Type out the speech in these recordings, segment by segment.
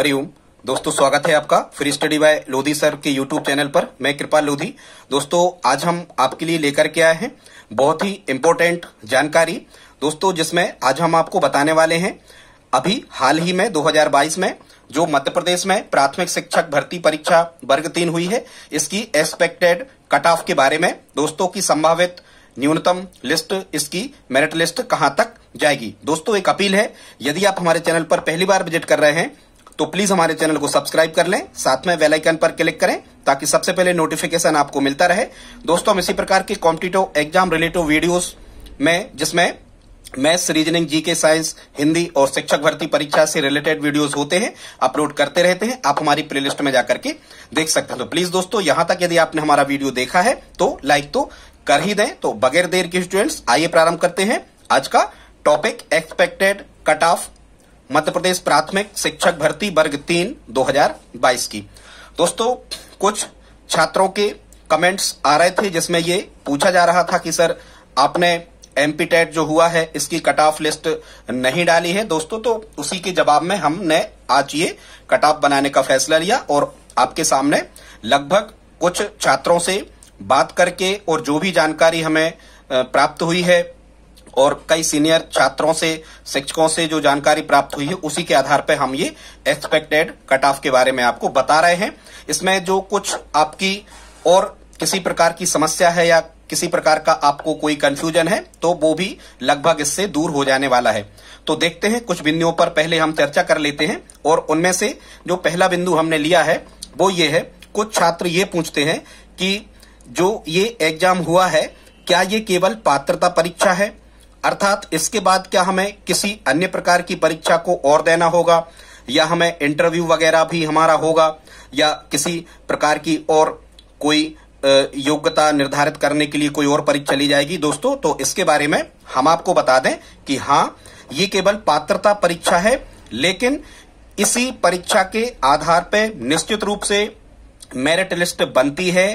हरि ओम दोस्तों स्वागत है आपका free study by Lodhi sir के यूट्यूब चैनल पर मैं कृपाल लोधी दोस्तों आज हम आपके लिए लेकर के आए हैं बहुत ही इम्पोर्टेंट जानकारी दोस्तों जिसमें आज हम आपको बताने वाले हैं अभी हाल ही में 2022 में जो मध्य प्रदेश में प्राथमिक शिक्षक भर्ती परीक्षा वर्ग तीन हुई है इसकी एक्सपेक्टेड कट ऑफ के बारे में दोस्तों की संभावित न्यूनतम लिस्ट इसकी मेरिट लिस्ट कहां तक जाएगी दोस्तों एक अपील है यदि आप हमारे चैनल पर पहली बार विजिट कर रहे हैं तो प्लीज हमारे चैनल को सब्सक्राइब कर लें साथ में बेल आइकन पर क्लिक करें ताकि सबसे पहले नोटिफिकेशन आपको मिलता रहे दोस्तों हम इसी प्रकार के कॉम्पिटेटिव एग्जाम रिलेटिव वीडियोस में जिसमें maths reasoning GK science Hindi और शिक्षक भर्ती परीक्षा से रिलेटेड वीडियोस होते हैं अपलोड करते रहते हैं आप हमारी प्लेलिस्ट में जाकर के देख सकते हैं तो प्लीज दोस्तों यहां तक यदि आपने हमारा वीडियो देखा है तो लाइक तो कर ही दें तो बगैर देर के स्टूडेंट्स आइए प्रारंभ करते हैं आज का topic expected cut off Madhya Pradesh प्राथमिक शिक्षक भर्ती वर्ग तीन 2022 की दोस्तों कुछ छात्रों के कमेंट्स आ रहे थे जिसमें ये पूछा जा रहा था कि सर आपने एमपी टेट जो हुआ है इसकी कट ऑफ लिस्ट नहीं डाली है दोस्तों तो उसी के जवाब में हमने आज ये कट ऑफ बनाने का फैसला लिया और आपके सामने लगभग कुछ छात्रों से बात करके और जो भी जानकारी हमें प्राप्त हुई है और कई सीनियर छात्रों से शिक्षकों से जो जानकारी प्राप्त हुई है उसी के आधार पर हम ये एक्सपेक्टेड कट ऑफ के बारे में आपको बता रहे हैं इसमें जो कुछ आपकी और किसी प्रकार की समस्या है या किसी प्रकार का आपको कोई कंफ्यूजन है तो वो भी लगभग इससे दूर हो जाने वाला है तो देखते हैं कुछ बिंदुओं पर पहले हम चर्चा कर लेते हैं और उनमें से जो पहला बिंदु हमने लिया है वो ये है कुछ छात्र ये पूछते हैं कि जो ये एग्जाम हुआ है क्या ये केवल पात्रता परीक्षा है अर्थात इसके बाद क्या हमें किसी अन्य प्रकार की परीक्षा को और देना होगा या हमें इंटरव्यू वगैरह भी हमारा होगा या किसी प्रकार की और कोई योग्यता निर्धारित करने के लिए कोई और परीक्षा ली जाएगी दोस्तों तो इसके बारे में हम आपको बता दें कि हाँ ये केवल पात्रता परीक्षा है लेकिन इसी परीक्षा के आधार पर निश्चित रूप से मेरिट लिस्ट बनती है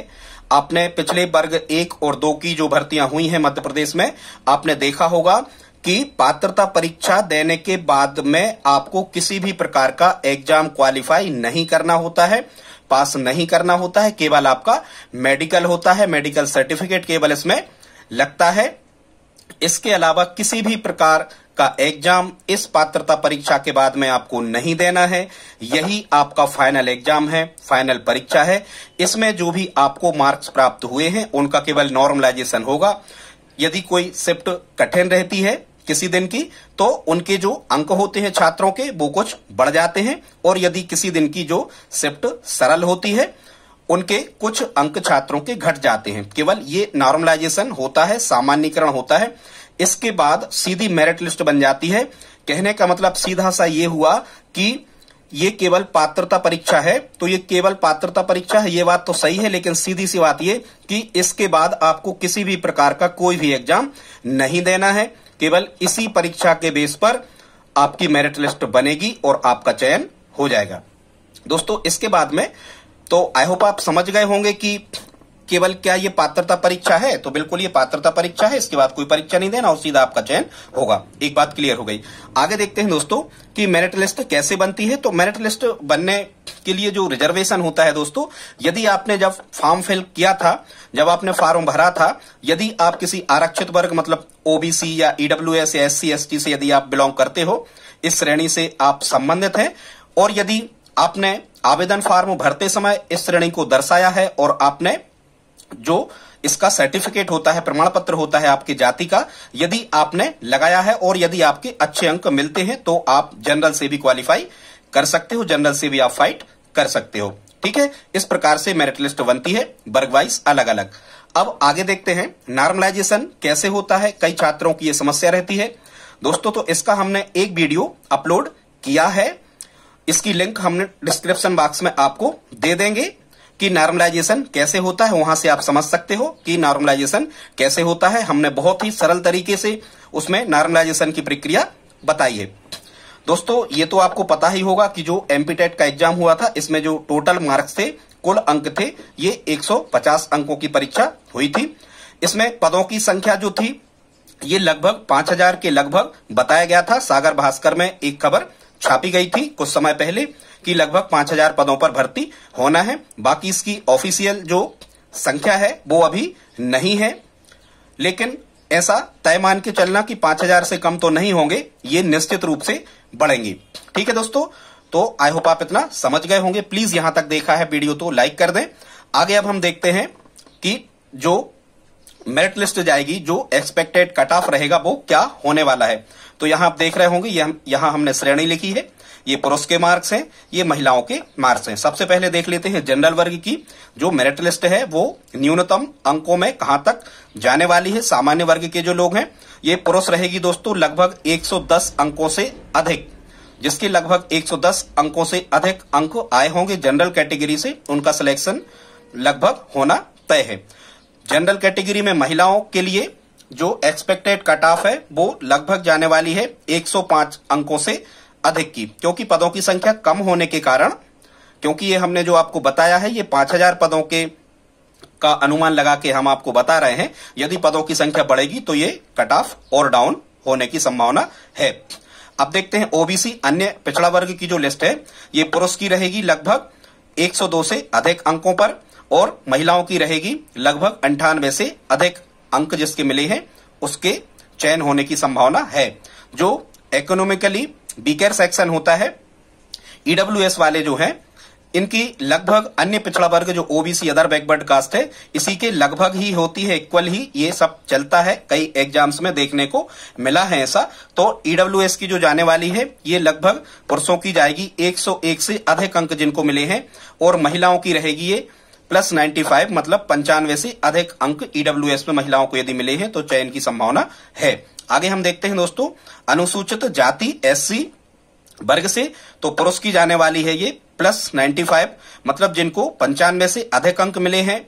आपने पिछले वर्ग एक और दो की जो भर्तियां हुई हैं मध्य प्रदेश में आपने देखा होगा कि पात्रता परीक्षा देने के बाद में आपको किसी भी प्रकार का एग्जाम क्वालिफाई नहीं करना होता है पास नहीं करना होता है केवल आपका मेडिकल होता है मेडिकल सर्टिफिकेट केवल इसमें लगता है इसके अलावा किसी भी प्रकार का एग्जाम इस पात्रता परीक्षा के बाद में आपको नहीं देना है यही आपका फाइनल एग्जाम है फाइनल परीक्षा है इसमें जो भी आपको मार्क्स प्राप्त हुए हैं उनका केवल नॉर्मलाइजेशन होगा यदि कोई शिफ्ट कठिन रहती है किसी दिन की तो उनके जो अंक होते हैं छात्रों के वो कुछ बढ़ जाते हैं और यदि किसी दिन की जो शिफ्ट सरल होती है उनके कुछ अंक छात्रों के घट जाते हैं केवल ये नॉर्मलाइजेशन होता है सामान्यकरण होता है इसके बाद सीधी मेरिट लिस्ट बन जाती है कहने का मतलब सीधा सा ये हुआ कि ये केवल पात्रता परीक्षा है तो ये केवल पात्रता परीक्षा है ये बात तो सही है लेकिन सीधी सी बात ये कि इसके बाद आपको किसी भी प्रकार का कोई भी एग्जाम नहीं देना है केवल इसी परीक्षा के बेस पर आपकी मेरिट लिस्ट बनेगी और आपका चयन हो जाएगा दोस्तों इसके बाद में तो आई होप आप समझ गए होंगे कि केवल क्या ये पात्रता परीक्षा है तो बिल्कुल ये पात्रता परीक्षा है इसके बाद कोई परीक्षा नहीं देना और सीधा आपका चयन होगा एक बात क्लियर हो गई आगे देखते हैं दोस्तों कि मेरिट लिस्ट कैसे बनती है तो मेरिट लिस्ट बनने के लिए जो रिजर्वेशन होता है दोस्तों यदि आपने जब फॉर्म फिल किया था जब आपने फॉर्म भरा था यदि आप किसी आरक्षित वर्ग मतलब ओबीसी या ईडब्ल्यू e एस या एस सी से यदि आप बिलोंग करते हो इस श्रेणी से आप संबंधित हैं और यदि आपने आवेदन फॉर्म भरते समय इस श्रेणी को दर्शाया है और आपने जो इसका सर्टिफिकेट होता है प्रमाण पत्र होता है आपकी जाति का यदि आपने लगाया है और यदि आपके अच्छे अंक मिलते हैं तो आप जनरल से भी क्वालिफाई कर सकते हो जनरल से भी आप फाइट कर सकते हो ठीक है इस प्रकार से मेरिट लिस्ट बनती है वर्गवाइज अलग अलग अब आगे देखते हैं नॉर्मलाइजेशन कैसे होता है कई छात्रों की यह समस्या रहती है दोस्तों तो इसका हमने एक वीडियो अपलोड किया है इसकी लिंक हमने डिस्क्रिप्शन बॉक्स में आपको दे देंगे कि नॉर्मलाइजेशन कैसे होता है वहां से आप समझ सकते हो कि नॉर्मलाइजेशन कैसे होता है हमने बहुत ही सरल तरीके से उसमें नॉर्मलाइजेशन की प्रक्रिया बताई है दोस्तों ये तो आपको पता ही होगा कि जो एमपीटेट e का एग्जाम हुआ था इसमें जो टोटल मार्क्स थे कुल अंक थे ये 150 अंकों की परीक्षा हुई थी इसमें पदों की संख्या जो थी ये लगभग 5000 के लगभग बताया गया था सागर भास्कर में एक खबर छापी गई थी कुछ समय पहले कि लगभग 5000 पदों पर भर्ती होना है बाकी इसकी ऑफिशियल जो संख्या है वो अभी नहीं है लेकिन ऐसा तय मान के चलना कि 5000 से कम तो नहीं होंगे ये निश्चित रूप से बढ़ेंगे ठीक है दोस्तों तो आई होप आप इतना समझ गए होंगे प्लीज यहां तक देखा है वीडियो तो लाइक कर दें आगे अब हम देखते हैं कि जो मेरिट लिस्ट जाएगी जो एक्सपेक्टेड कट ऑफ रहेगा वो क्या होने वाला है तो यहां आप देख रहे होंगे यह, यहां हमने श्रेणी लिखी है ये पुरुष के मार्क्स हैं ये महिलाओं के मार्क्स हैं सबसे पहले देख लेते हैं जनरल वर्ग की जो मेरिट लिस्ट है वो न्यूनतम अंकों में कहां तक जाने वाली है सामान्य वर्ग के जो लोग हैं ये पुरुष रहेगी दोस्तों लगभग 110 अंकों से अधिक जिसके लगभग 110 अंकों से अधिक अंक आए होंगे जनरल कैटेगरी से उनका सिलेक्शन लगभग होना तय है जनरल कैटेगरी में महिलाओं के लिए जो एक्सपेक्टेड कट ऑफ है वो लगभग जाने वाली है 105 अंकों से अधिक की क्योंकि पदों की संख्या कम होने के कारण क्योंकि ये हमने जो आपको बताया है ये 5000 पदों के का अनुमान लगा के हम आपको बता रहे हैं यदि पदों की संख्या बढ़ेगी तो ये कट ऑफ और डाउन होने की संभावना है अब देखते हैं ओबीसी अन्य पिछड़ा वर्ग की जो लिस्ट है ये पुरुष की रहेगी लगभग 102 से अधिक अंकों पर और महिलाओं की रहेगी लगभग अंठानवे से अधिक अंक जिसके मिले हैं उसके चयन होने की संभावना है जो इकोनॉमिकली बीकेर सेक्शन होता है ईडब्ल्यू e वाले जो है इनकी लगभग अन्य पिछड़ा वर्ग जो ओबीसी अदर बैकवर्ड कास्ट है इसी के लगभग ही होती है इक्वल ही ये सब चलता है कई एग्जाम्स में देखने को मिला है ऐसा तो ईडब्ल्यू e की जो जाने वाली है ये लगभग पुरुषों की जाएगी 101 से अधिक अंक जिनको मिले हैं और महिलाओं की रहेगी ये प्लस 95 मतलब पंचानवे से अधिक अंक ईडब्ल्यू e में महिलाओं को यदि मिले हैं तो चयन की संभावना है आगे हम देखते हैं दोस्तों अनुसूचित जाति एससी वर्ग से तो पुरुष की जाने वाली है ये प्लस 95 मतलब जिनको पंचानवे से अधिक अंक मिले हैं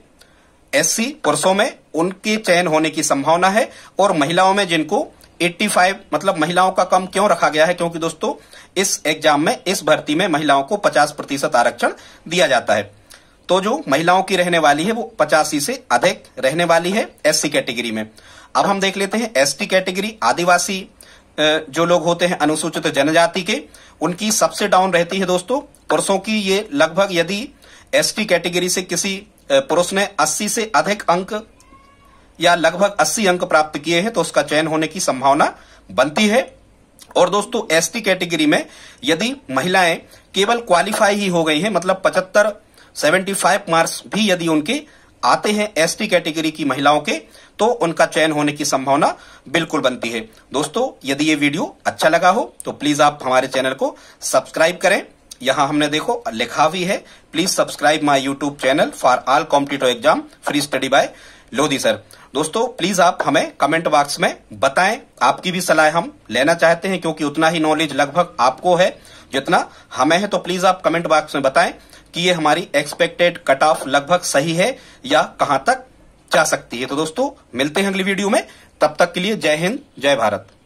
एससी पुरुषों में उनके चयन होने की संभावना है और महिलाओं में जिनको 85 मतलब महिलाओं का कम क्यों रखा गया है क्योंकि दोस्तों इस एग्जाम में इस भर्ती में महिलाओं को 50 प्रतिशत आरक्षण दिया जाता है तो जो महिलाओं की रहने वाली है वो पचासी से अधिक रहने वाली है एससी कैटेगरी में अब हम देख लेते हैं एसटी कैटेगरी आदिवासी जो लोग होते हैं अनुसूचित जनजाति के उनकी सबसे डाउन रहती है दोस्तों पुरुषों की ये लगभग यदि एसटी कैटेगरी से किसी पुरुष ने 80 से अधिक अंक या लगभग 80 अंक प्राप्त किए हैं तो उसका चयन होने की संभावना बनती है और दोस्तों एसटी कैटेगरी में यदि महिलाएं केवल क्वालिफाई ही हो गई हैं मतलब पचहत्तर 75 मार्क्स भी यदि उनके आते हैं एसटी कैटेगरी की महिलाओं के तो उनका चयन होने की संभावना बिल्कुल बनती है दोस्तों यदि ये वीडियो अच्छा लगा हो तो प्लीज आप हमारे चैनल को सब्सक्राइब करें यहां हमने देखो लिखा भी है please subscribe my YouTube channel for all competitive exam free study by Lodhi sir दोस्तों प्लीज आप हमें कमेंट बॉक्स में बताएं आपकी भी सलाह हम लेना चाहते हैं क्योंकि उतना ही नॉलेज लगभग आपको है जितना हमें है तो प्लीज आप कमेंट बॉक्स में बताएं कि ये हमारी एक्सपेक्टेड कट ऑफ लगभग सही है या कहां तक जा सकती है तो दोस्तों मिलते हैं अगली वीडियो में तब तक के लिए जय हिंद जय भारत